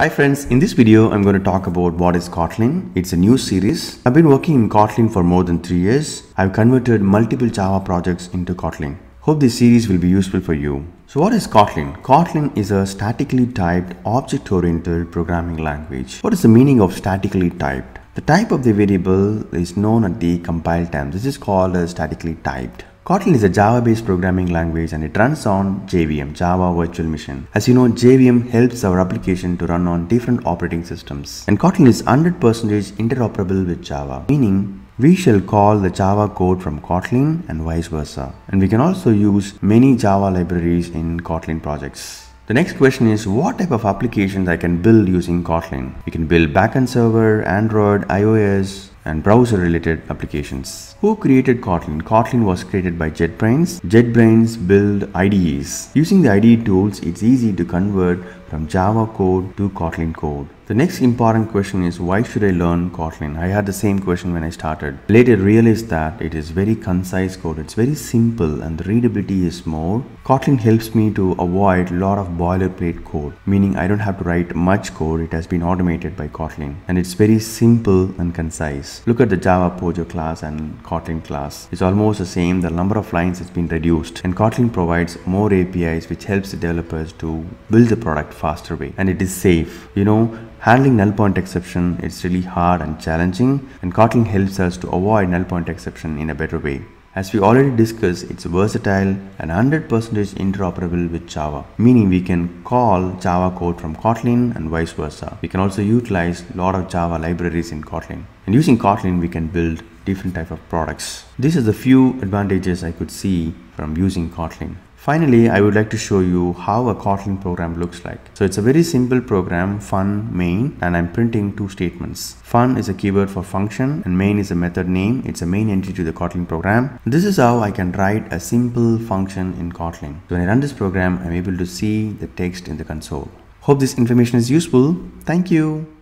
Hi friends, in this video I'm going to talk about what is Kotlin. It's a new series. I've been working in Kotlin for more than 3 years. I've converted multiple Java projects into Kotlin. Hope this series will be useful for you. So what is Kotlin? Kotlin is a statically typed object-oriented programming language. What is the meaning of statically typed? The type of the variable is known at the compile time. This is called as statically typed. Kotlin is a Java-based programming language and it runs on JVM, Java Virtual Machine. As you know, JVM helps our application to run on different operating systems. And Kotlin is 100% interoperable with Java, meaning we shall call the Java code from Kotlin and vice versa. And we can also use many Java libraries in Kotlin projects. The next question is what type of applications I can build using Kotlin. We can build backend server, Android, iOS, and browser related applications. Who created Kotlin? Kotlin was created by JetBrains. JetBrains build IDEs. Using the IDE tools, it's easy to convert from Java code to Kotlin code. The next important question is why should I learn Kotlin? I had the same question when I started. Later realized that it is very concise code. It's very simple and the readability is more. Kotlin helps me to avoid a lot of boilerplate code, meaning I don't have to write much code. It has been automated by Kotlin and it's very simple and concise. Look at the Java Pojo class and Kotlin class. It's almost the same. The number of lines has been reduced and Kotlin provides more APIs which helps the developers to build the product faster way and it is safe. You know, Handling null point exception, it's really hard and challenging and Kotlin helps us to avoid null point exception in a better way. As we already discussed, it's versatile and 100% interoperable with Java, meaning we can call Java code from Kotlin and vice versa. We can also utilize a lot of Java libraries in Kotlin. And using Kotlin, we can build different type of products. This is the few advantages I could see from using Kotlin. Finally, I would like to show you how a Kotlin program looks like. So it's a very simple program, fun, main, and I'm printing two statements. Fun is a keyword for function and main is a method name. It's a main entry to the Kotlin program. This is how I can write a simple function in Kotlin. So when I run this program, I'm able to see the text in the console. Hope this information is useful. Thank you.